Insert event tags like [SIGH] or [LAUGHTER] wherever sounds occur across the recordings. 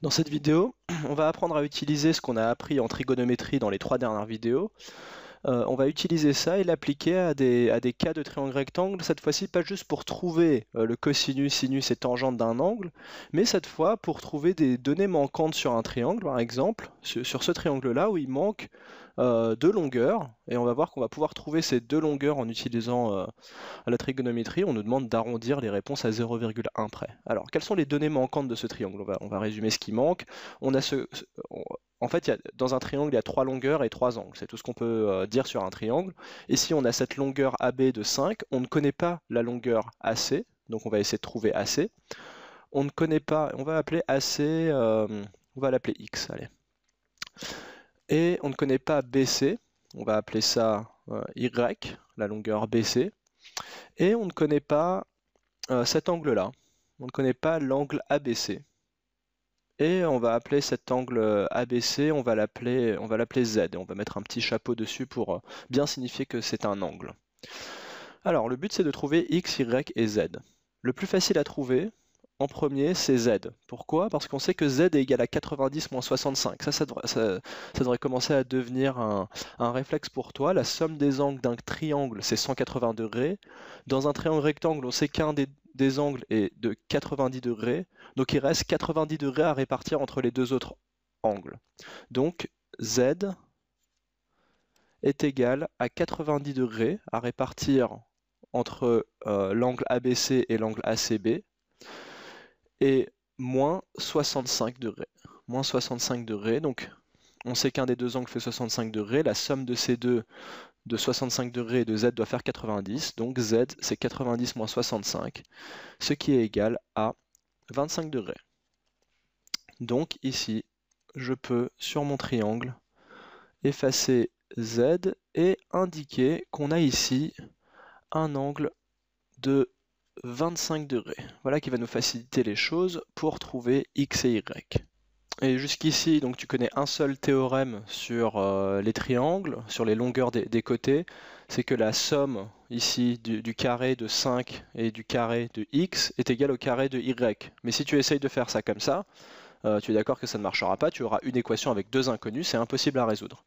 Dans cette vidéo, [CLEARS THROAT] on va apprendre à utiliser ce qu'on a appris en trigonométrie dans les trois dernières vidéos. Euh, on va utiliser ça et l'appliquer à des, cas de triangle rectangle, cette fois-ci pas juste pour trouver euh, le cosinus, sinus et tangente d'un angle, mais cette fois pour trouver des données manquantes sur un triangle, par exemple, sur ce triangle-là où il manque deux de longueur, et on va voir qu'on va pouvoir trouver ces deux longueurs en utilisant euh, la trigonométrie. On nous demande d'arrondir les réponses à 0,1 près. Alors, quelles sont les données manquantes de ce triangle on va, résumer ce qui manque. On a ce, en fait, dans un triangle, il y a trois longueurs et trois angles. C'est tout ce qu'on peut euh, dire sur un triangle. Et si on a cette longueur AB de 5, on ne connaît pas la longueur AC, donc on va essayer de trouver AC. On ne connaît pas, on va appeler AC, euh, on va l'appeler X, allez et on ne connaît pas BC, on va appeler ça euh, Y, la longueur BC, et on ne connaît pas euh, cet angle-là, on ne connaît pas l'angle ABC. Et on va appeler cet angle euh, ABC, on va l'appeler Z, et on va mettre un petit chapeau dessus pour bien signifier que c'est un angle. Alors le but c'est de trouver X, Y et Z. Le plus facile à trouver, en premier, c'est Z. Pourquoi Parce qu'on sait que Z est égal à 90 moins 65. Ça, ça, devrait commencer à devenir un, réflexe pour toi. La somme des angles d'un triangle, c'est 180 degrés. Dans un triangle rectangle, on sait qu'un des, angles est de 90 degrés. Donc il reste 90 degrés à répartir entre les deux autres angles. Donc Z est égal à 90 degrés à répartir entre euh, l'angle ABC et l'angle ACB et moins 65 degrés. Moins 65 degrés, donc on sait qu'un des deux angles fait 65 degrés, la somme de ces deux de 65 degrés et de z doit faire 90, donc z c'est 90 moins 65, ce qui est égal à 25 degrés. Donc ici, je peux, sur mon triangle, effacer z et indiquer qu'on a ici un angle de 25 degrés. Voilà qui va nous faciliter les choses pour trouver x et y. Et jusqu'ici, donc tu connais un seul théorème sur euh, les triangles, sur les longueurs des, côtés, c'est que la somme ici du, carré de 5 et du carré de x est égale au carré de y. Mais si tu essayes de faire ça comme ça, euh, tu es d'accord que ça ne marchera pas, tu auras une équation avec deux inconnus, c'est impossible à résoudre.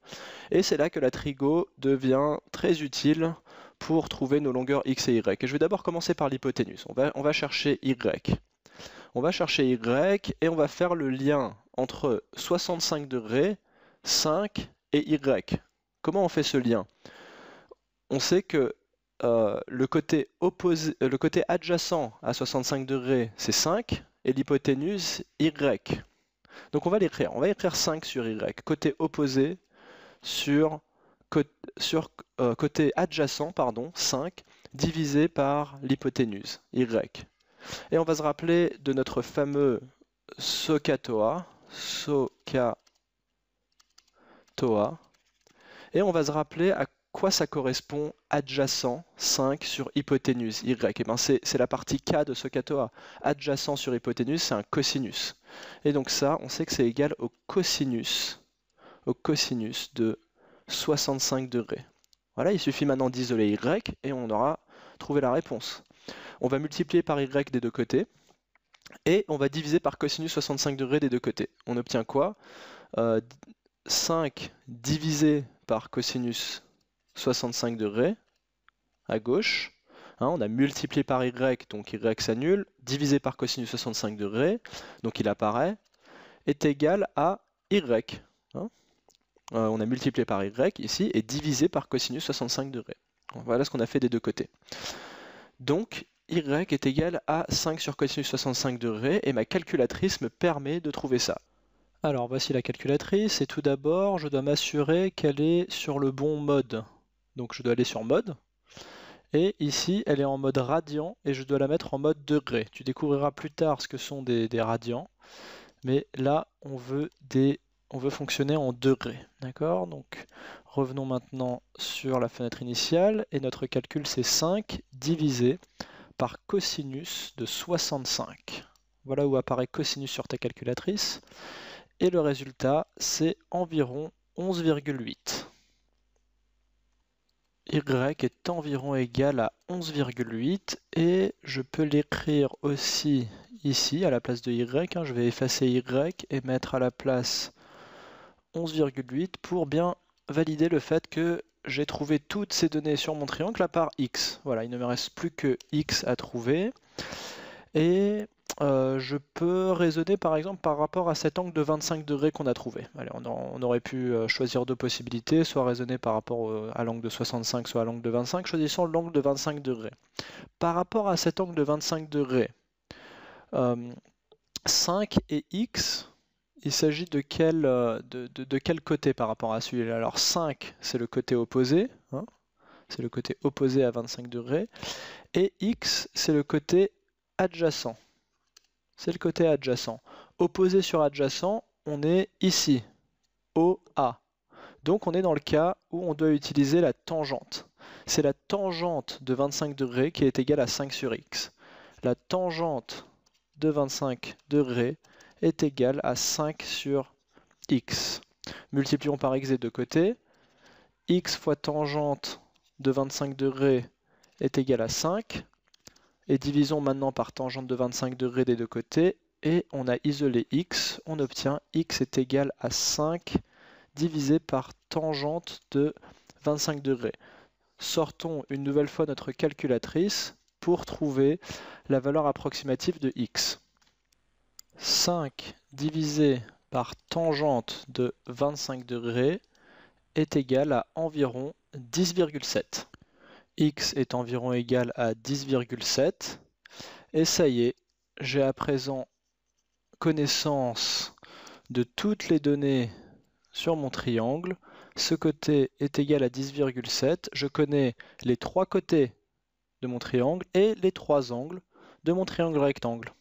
Et c'est là que la trigo devient très utile pour trouver nos longueurs x et y. Et je vais d'abord commencer par l'hypoténuse. On va, chercher y. On va chercher y et on va faire le lien entre 65 degrés, 5 et y. Comment on fait ce lien On sait que euh, le, côté euh, le côté adjacent à 65 degrés, c'est 5, et l'hypoténuse, y. Donc on va l'écrire. On va écrire 5 sur y, côté opposé sur sur euh, côté adjacent pardon, 5 divisé par l'hypoténuse y. Et on va se rappeler de notre fameux SOHCAHTOA, toa et on va se rappeler à quoi ça correspond adjacent 5 sur hypoténuse y Et eh ben c'est la partie K de Socatoa. Adjacent sur hypoténuse, c'est un cosinus. Et donc ça, on sait que c'est égal au cosinus, au cosinus de 65 degrés. Voilà, il suffit maintenant d'isoler y et on aura trouvé la réponse. On va multiplier par y des deux côtés et on va diviser par cosinus 65 degrés des deux côtés. On obtient quoi 5 euh, divisé par cosinus 65 degrés à gauche. Hein, on a multiplié par y, donc y s'annule, divisé par cosinus 65 degrés, donc il apparaît, est égal à y. Hein, euh, on a multiplié par y ici et divisé par cosinus 65 degrés. Voilà ce qu'on a fait des deux côtés. Donc y est égal à 5 sur cosinus 65 degrés et ma calculatrice me permet de trouver ça. Alors voici la calculatrice et tout d'abord je dois m'assurer qu'elle est sur le bon mode. Donc je dois aller sur mode et ici elle est en mode radian et je dois la mettre en mode degré. Tu découvriras plus tard ce que sont des, des radians mais là on veut des on veut fonctionner en degrés. D'accord Donc revenons maintenant sur la fenêtre initiale et notre calcul c'est 5 divisé par cosinus de 65. Voilà où apparaît cosinus sur ta calculatrice. Et le résultat c'est environ 11,8. Y est environ égal à 11,8 et je peux l'écrire aussi ici à la place de Y. Hein, je vais effacer Y et mettre à la place 11,8 pour bien valider le fait que j'ai trouvé toutes ces données sur mon triangle à part x. Voilà, il ne me reste plus que x à trouver. Et euh, je peux raisonner par exemple par rapport à cet angle de 25 degrés qu'on a trouvé. Allez, on, aurait pu euh, choisir deux possibilités, soit raisonner par rapport euh, à l'angle de 65, soit à l'angle de 25, choisissant l'angle de 25 degrés. Par rapport à cet angle de 25 degrés, 5 et x il s'agit de quel, euh, de, quel côté par rapport à celui-là Alors 5, c'est le côté opposé, hein. c'est le côté opposé à 25 degrés, et x, c'est le côté adjacent. C'est le côté adjacent. Opposé sur adjacent, on est ici, OA. Donc on est dans le cas où on doit utiliser la tangente. C'est la tangente de 25 degrés qui est égale à 5 sur x. La tangente de 25 degrés est égal à 5 sur x. Multiplions par x des deux côtés. x fois tangente de 25 degrés est égal à 5. Et divisons maintenant par tangente de 25 degrés des deux côtés. Et on a isolé x. On obtient x est égal à 5 divisé par tangente de 25 degrés. Sortons une nouvelle fois notre calculatrice pour trouver la valeur approximative de x. 5 divisé par tangente de 25 degrés est égal à environ 10,7. x est environ égal à 10,7. Et ça y est, j'ai à présent connaissance de toutes les données sur mon triangle. Ce côté est égal à 10,7. Je connais les trois côtés de mon triangle et les trois angles de mon triangle rectangle.